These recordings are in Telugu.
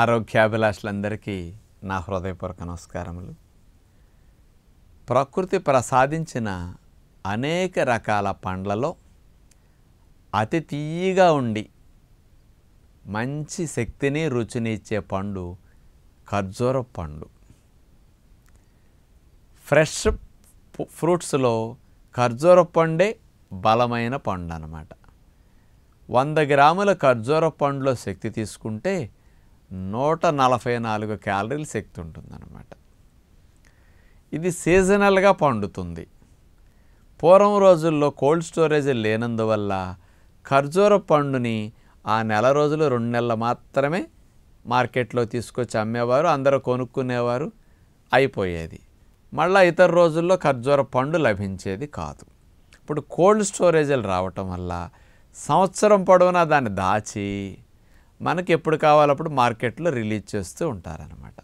ఆరోగ్యాభిలాషులందరికీ నా హృదయపూర్వక నమస్కారములు ప్రకృతి ప్రసాదించిన అనేక రకాల పండ్లలో అతి తీయగా ఉండి మంచి శక్తిని రుచిని ఇచ్చే పండు ఖర్జూర పండు ఫ్రెష్ ఫ్రూట్స్లో ఖర్జూర పండే బలమైన పండు అన్నమాట వంద గ్రాముల ఖర్జూర పండులో శక్తి తీసుకుంటే నూట నలభై నాలుగు క్యాలరీల శక్తి ఉంటుందన్నమాట ఇది సీజనల్గా పండుతుంది పూర్వం రోజుల్లో కోల్డ్ స్టోరేజ్ లేనందువల్ల ఖర్జూర పండుని ఆ నెల రోజులు రెండు నెలలు మాత్రమే మార్కెట్లో తీసుకొచ్చి అమ్మేవారు అందరూ కొనుక్కునేవారు అయిపోయేది మళ్ళీ ఇతర రోజుల్లో ఖర్జూర పండు లభించేది కాదు ఇప్పుడు కోల్డ్ స్టోరేజీలు రావటం వల్ల సంవత్సరం పొడవునా దాన్ని దాచి మనకి ఎప్పుడు కావాలప్పుడు మార్కెట్లో రిలీజ్ చేస్తూ ఉంటారనమాట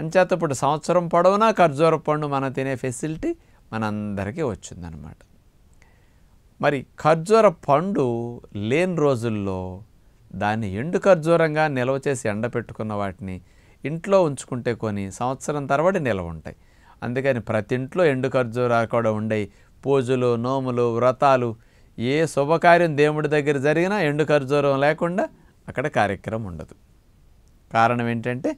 అంచేత ఇప్పుడు సంవత్సరం పొడవునా ఖర్జూర పండు మనం తినే ఫెసిలిటీ మనందరికీ వచ్చిందనమాట మరి ఖర్జూర పండు లేని రోజుల్లో దాన్ని ఎండు ఖర్జూరంగా నిల్వ చేసి పెట్టుకున్న వాటిని ఇంట్లో ఉంచుకుంటే కొన్ని సంవత్సరం తర్వాత నిల్వ ఉంటాయి అందుకని ప్రతి ఇంట్లో ఎండు ఖర్జూరాలు కూడా ఉండే పూజలు నోములు వ్రతాలు ఏ శుభకార్యం దేవుడి దగ్గర జరిగినా ఎండు ఖర్జూరం లేకుండా అక్కడ కార్యక్రమం ఉండదు కారణం ఏంటంటే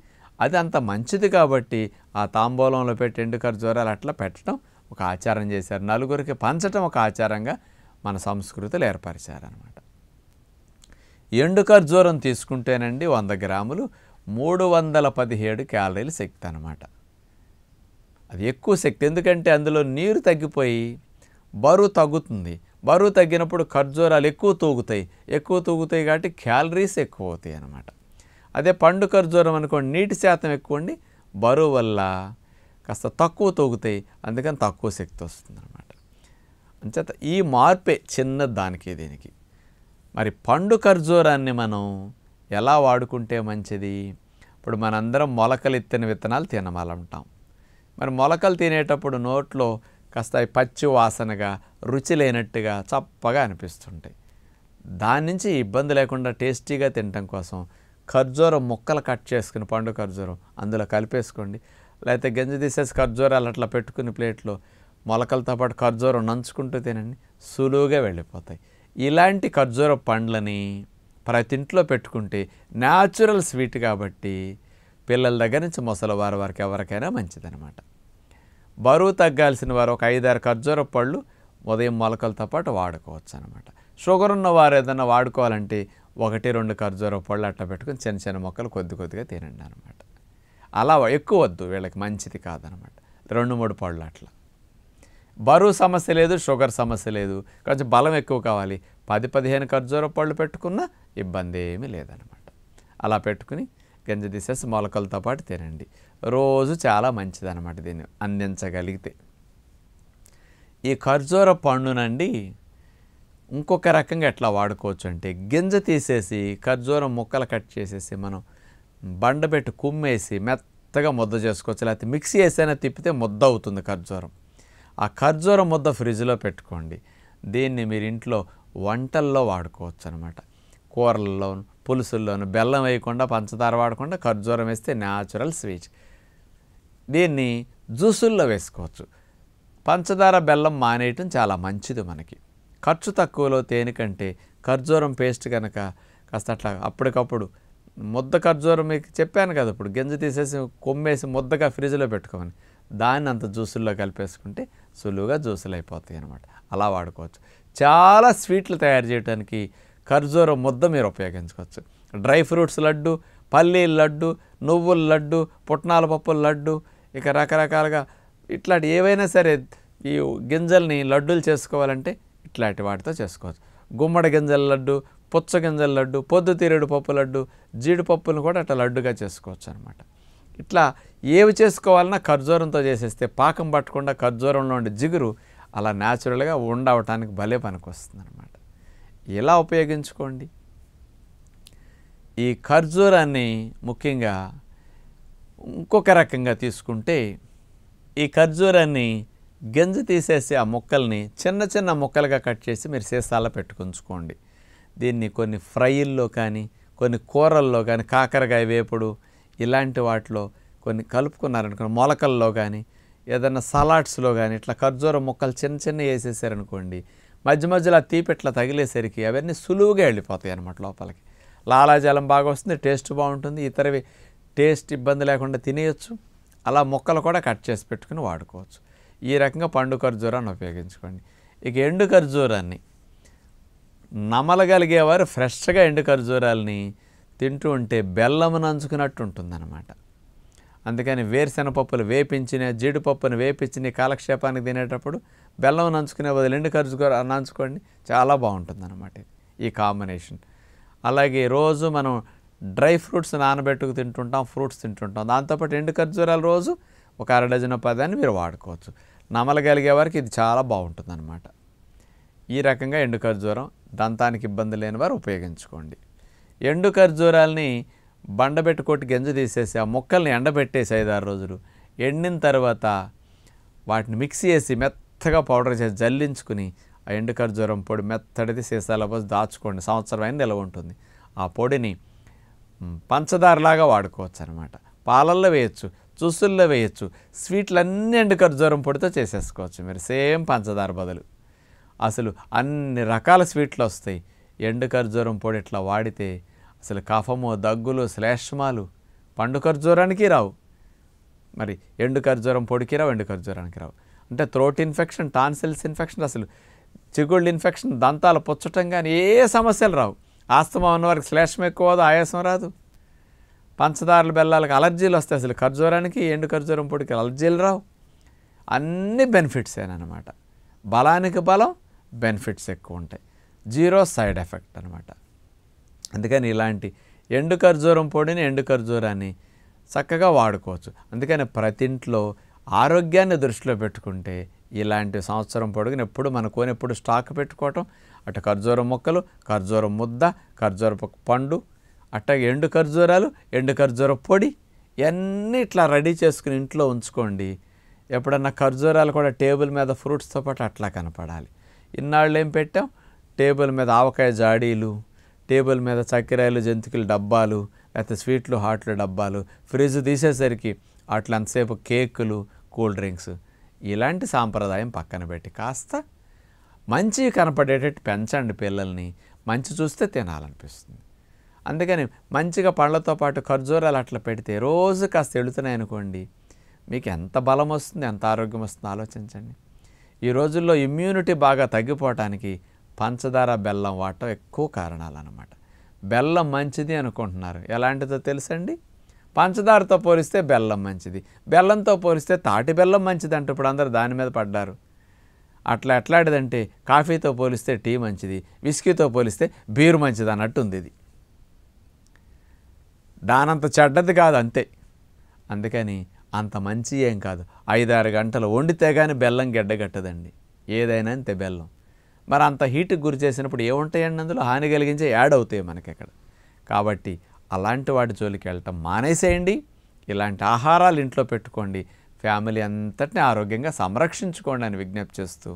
అది అంత మంచిది కాబట్టి ఆ తాంబూలంలో పెట్టి ఎండు ఖర్జూరాలు అట్లా పెట్టడం ఒక ఆచారం చేశారు నలుగురికి పంచడం ఒక ఆచారంగా మన సంస్కృతులు ఏర్పరిచారనమాట ఎండు ఖర్జూరం తీసుకుంటేనండి వంద గ్రాములు మూడు వందల పదిహేడు క్యాలరీలు శక్తి అనమాట అది ఎక్కువ శక్తి ఎందుకంటే అందులో నీరు తగ్గిపోయి బరువు తగ్గుతుంది బరువు తగ్గినప్పుడు ఖర్జూరాలు ఎక్కువ తూగుతాయి ఎక్కువ తూగుతాయి కాబట్టి క్యాలరీస్ ఎక్కువ అవుతాయి అనమాట అదే పండు ఖర్జూరం అనుకోండి నీటి శాతం ఎక్కువ ఉండి బరువు వల్ల కాస్త తక్కువ తూగుతాయి అందుకని తక్కువ శక్తి వస్తుంది అనమాట అంచేత ఈ మార్పే చిన్న దానికి దీనికి మరి పండు ఖర్జూరాన్ని మనం ఎలా వాడుకుంటే మంచిది ఇప్పుడు మనందరం మొలకలు ఎత్తిన విత్తనాలు తినమాలంటాం మరి మొలకలు తినేటప్పుడు నోట్లో కాస్త పచ్చి వాసనగా రుచి లేనట్టుగా చప్పగా అనిపిస్తుంటాయి దాని నుంచి ఇబ్బంది లేకుండా టేస్టీగా తినటం కోసం ఖర్జూరం ముక్కలు కట్ చేసుకుని పండు ఖర్జూరం అందులో కలిపేసుకోండి లేకపోతే గింజ తీసేసి ఖర్జూరాలు అట్లా పెట్టుకుని ప్లేట్లో మొలకలతో పాటు ఖర్జూరం నంచుకుంటూ తినండి సులువుగా వెళ్ళిపోతాయి ఇలాంటి ఖర్జూర పండ్లని ప్రతి ఇంట్లో పెట్టుకుంటే న్యాచురల్ స్వీట్ కాబట్టి పిల్లల దగ్గర నుంచి ముసలి వారి వారికి ఎవరికైనా మంచిదనమాట బరువు తగ్గాల్సిన వారు ఒక ఐదారు ఖర్జూర పళ్ళు ఉదయం మొలకలతో పాటు వాడుకోవచ్చు అనమాట షుగర్ ఉన్న వారు ఏదైనా వాడుకోవాలంటే ఒకటి రెండు ఖర్జూర పళ్ళు అట్ట పెట్టుకుని చిన్న చిన్న మొక్కలు కొద్ది కొద్దిగా తినండి అనమాట అలా ఎక్కువ వద్దు వీళ్ళకి మంచిది కాదనమాట రెండు మూడు పళ్ళు అట్లా బరువు సమస్య లేదు షుగర్ సమస్య లేదు కొంచెం బలం ఎక్కువ కావాలి పది పదిహేను ఖర్జూర పళ్ళు పెట్టుకున్నా ఇబ్బంది ఏమీ లేదనమాట అలా పెట్టుకుని గంజ తీసేసి మొలకలతో పాటు తినండి రోజు చాలా మంచిదనమాట దీన్ని అందించగలిగితే ఈ ఖర్జూర పండునండి ఇంకొక రకంగా ఎట్లా వాడుకోవచ్చు అంటే గింజ తీసేసి ఖర్జూరం ముక్కలు కట్ చేసేసి మనం బండబెట్టి కుమ్మేసి మెత్తగా ముద్ద చేసుకోవచ్చు లేకపోతే మిక్సీ వేసైనా తిప్పితే ముద్ద అవుతుంది ఖర్జూరం ఆ ఖర్జూర ముద్ద ఫ్రిడ్జ్లో పెట్టుకోండి దీన్ని మీరు ఇంట్లో వంటల్లో వాడుకోవచ్చు అనమాట కూరల్లోను పులుసుల్లోను బెల్లం వేయకుండా పంచదార వాడకుండా ఖర్జూరం వేస్తే న్యాచురల్ స్వీట్ దీన్ని జ్యూసుల్లో వేసుకోవచ్చు పంచదార బెల్లం మానేయటం చాలా మంచిది మనకి ఖర్చు తక్కువలో తేనె కంటే ఖర్జూరం పేస్ట్ కనుక కాస్త అట్లా అప్పటికప్పుడు ముద్ద ఖర్జూరం మీకు చెప్పాను కదా ఇప్పుడు గింజ తీసేసి కొమ్మేసి ముద్దగా ఫ్రిడ్జ్లో పెట్టుకోమని దాన్ని అంత జ్యూసుల్లో కలిపేసుకుంటే సులువుగా జ్యూసులు అయిపోతాయి అనమాట అలా వాడుకోవచ్చు చాలా స్వీట్లు తయారు చేయడానికి ఖర్జూరం ముద్ద మీరు ఉపయోగించుకోవచ్చు డ్రై ఫ్రూట్స్ లడ్డు పల్లీల లడ్డు నువ్వుల లడ్డు పుట్నాల పప్పుల లడ్డు ఇక రకరకాలుగా ఇట్లాంటి ఏవైనా సరే ఈ గింజల్ని లడ్డూలు చేసుకోవాలంటే ఇట్లాంటి వాటితో చేసుకోవచ్చు గుమ్మడి గింజల లడ్డు పుచ్చ గింజల లడ్డు పొద్దుతీరుడు పప్పు లడ్డు జీడిపప్పులను కూడా అట్లా లడ్డుగా చేసుకోవచ్చు అనమాట ఇట్లా ఏవి చేసుకోవాలన్నా ఖర్జూరంతో చేసేస్తే పాకం పట్టకుండా ఖర్జూరంలో ఉండే జిగురు అలా న్యాచురల్గా ఉండవటానికి భలే వస్తుంది అనమాట ఎలా ఉపయోగించుకోండి ఈ ఖర్జూరాన్ని ముఖ్యంగా ఇంకొక రకంగా తీసుకుంటే ఈ ఖర్జూరాన్ని గింజ తీసేసి ఆ ముక్కల్ని చిన్న చిన్న ముక్కలుగా కట్ చేసి మీరు సీసాల పెట్టుకుంచుకోండి దీన్ని కొన్ని ఫ్రైల్లో కానీ కొన్ని కూరల్లో కానీ కాకరకాయ వేపుడు ఇలాంటి వాటిలో కొన్ని కలుపుకున్నారనుకోండి మొలకల్లో కానీ ఏదైనా సలాడ్స్లో కానీ ఇట్లా ఖర్జూర ముక్కలు చిన్న చిన్న వేసేసారనుకోండి మధ్య మధ్యలో ఆ తీపి ఇట్లా తగిలేసరికి అవన్నీ సులువుగా వెళ్ళిపోతాయి అనమాట లోపలికి లాలాజలం బాగా వస్తుంది టేస్ట్ బాగుంటుంది ఇతరవి టేస్ట్ ఇబ్బంది లేకుండా తినేయచ్చు అలా మొక్కలు కూడా కట్ చేసి పెట్టుకుని వాడుకోవచ్చు ఈ రకంగా పండు ఖర్జూరాన్ని ఉపయోగించుకోండి ఇక ఎండు ఖర్జూరాన్ని నమలగలిగేవారు ఫ్రెష్గా ఎండు ఖర్జూరాలని తింటూ ఉంటే బెల్లము నంచుకున్నట్టు ఉంటుందన్నమాట అందుకని వేరుశెనపప్పులు వేపించిన జీడిపప్పును వేపించిన కాలక్షేపానికి తినేటప్పుడు బెల్లం నంచుకునే బదులు ఎండు ఖర్జూర నంచుకోండి చాలా బాగుంటుందన్నమాట ఈ కాంబినేషన్ అలాగే రోజు మనం డ్రై ఫ్రూట్స్ నానబెట్టుకు తింటుంటాం ఫ్రూట్స్ తింటుంటాం దాంతోపాటు ఎండు ఖర్జూరాలు రోజు ఒక అర డజన్ పదాన్ని మీరు వాడుకోవచ్చు నమలగలిగే వారికి ఇది చాలా బాగుంటుందన్నమాట ఈ రకంగా ఎండు ఖర్జూరం దంతానికి ఇబ్బంది లేని వారు ఉపయోగించుకోండి ఎండు ఖర్జూరాల్ని బండబెట్టుకోటి గింజ తీసేసి ఆ మొక్కల్ని ఎండబెట్టేసి ఐదారు రోజులు ఎండిన తర్వాత వాటిని మిక్సీ చేసి మెత్తగా పౌడర్ చేసి జల్లించుకుని ఆ ఎండు ఖర్జూరం పొడి మెత్తడిది సీసాలో పోసి దాచుకోండి సంవత్సరం అయిన నిలవ ఉంటుంది ఆ పొడిని పంచదారలాగా వాడుకోవచ్చు అనమాట పాలల్లో వేయచ్చు జ్యూసుల్లో వేయచ్చు అన్ని ఎండు ఖర్జూరం పొడితో చేసేసుకోవచ్చు మీరు సేమ్ పంచదార బదులు అసలు అన్ని రకాల స్వీట్లు వస్తాయి ఎండు ఖర్జూరం పొడి ఇట్లా వాడితే అసలు కఫము దగ్గులు శ్లేష్మాలు పండు ఖర్జూరానికి రావు మరి ఎండు ఖర్జూరం పొడికి రావు ఎండు ఖర్జూరానికి రావు అంటే త్రోట్ ఇన్ఫెక్షన్ టాన్సిల్స్ ఇన్ఫెక్షన్ అసలు చిగుళ్ళు ఇన్ఫెక్షన్ దంతాలు పుచ్చటం కానీ ఏ సమస్యలు రావు ఆస్తమా ఉన్నవారికి శ్లేషం ఎక్కువ ఆయాసం రాదు పంచదారలు బెల్లాలకు అలర్జీలు వస్తాయి అసలు ఖర్జూరానికి ఎండు ఖర్జూరం పొడికి అలర్జీలు రావు అన్ని బెనిఫిట్సేనమాట బలానికి బలం బెనిఫిట్స్ ఎక్కువ ఉంటాయి జీరో సైడ్ ఎఫెక్ట్ అనమాట అందుకని ఇలాంటి ఎండు ఖర్జూరం పొడిని ఎండు ఖర్జూరాన్ని చక్కగా వాడుకోవచ్చు అందుకని ప్రతి ఇంట్లో ఆరోగ్యాన్ని దృష్టిలో పెట్టుకుంటే ఇలాంటి సంవత్సరం పొడుగునెప్పుడు మన కోనెప్పుడు స్టాక్ పెట్టుకోవటం అటు ఖర్జూర మొక్కలు ఖర్జూర ముద్ద ఖర్జూర పండు అట్ట ఎండు ఖర్జూరాలు ఎండు ఖర్జూర పొడి ఇవన్నీ ఇట్లా రెడీ చేసుకుని ఇంట్లో ఉంచుకోండి ఎప్పుడన్నా ఖర్జూరాలు కూడా టేబుల్ మీద ఫ్రూట్స్తో పాటు అట్లా కనపడాలి ఇన్నాళ్ళు ఏం పెట్టాం టేబుల్ మీద ఆవకాయ జాడీలు టేబుల్ మీద చక్కెరాయలు జంతికలు డబ్బాలు లేకపోతే స్వీట్లు హాట్లు డబ్బాలు ఫ్రిడ్జ్ తీసేసరికి అట్లంతసేపు కేకులు కూల్ డ్రింక్స్ ఇలాంటి సాంప్రదాయం పక్కన పెట్టి కాస్త మంచి కనపడేటట్టు పెంచండి పిల్లల్ని మంచి చూస్తే తినాలనిపిస్తుంది అందుకని మంచిగా పళ్ళతో పాటు ఖర్జూరాలు అట్లా పెడితే రోజు కాస్త వెళుతున్నాయి అనుకోండి మీకు ఎంత బలం వస్తుంది ఎంత ఆరోగ్యం వస్తుంది ఆలోచించండి ఈ రోజుల్లో ఇమ్యూనిటీ బాగా తగ్గిపోవటానికి పంచదార బెల్లం వాడటం ఎక్కువ కారణాలు అన్నమాట బెల్లం మంచిది అనుకుంటున్నారు ఎలాంటిదో తెలుసండి పంచదారతో పోలిస్తే బెల్లం మంచిది బెల్లంతో పోలిస్తే తాటి బెల్లం మంచిది అంటే ఇప్పుడు అందరు దాని మీద పడ్డారు అట్లా ఎట్లాంటిదంటే కాఫీతో పోలిస్తే టీ మంచిది విస్కీతో పోలిస్తే బీరు మంచిది అన్నట్టుంది ఇది దానంత చెడ్డది కాదు అంతే అందుకని అంత మంచి ఏం కాదు ఐదారు గంటలు వండితే కానీ బెల్లం గెడ్డగట్టదండి ఏదైనా అంతే బెల్లం మరి అంత హీట్కి గురి చేసినప్పుడు ఏముంటాయండి అందులో హాని కలిగించే యాడ్ అవుతాయి మనకి అక్కడ కాబట్టి అలాంటి వాటి జోలికి వెళ్ళటం మానేసేయండి ఇలాంటి ఆహారాలు ఇంట్లో పెట్టుకోండి ఫ్యామిలీ అంతటిని ఆరోగ్యంగా సంరక్షించుకోండి అని విజ్ఞప్తి చేస్తూ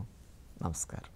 నమస్కారం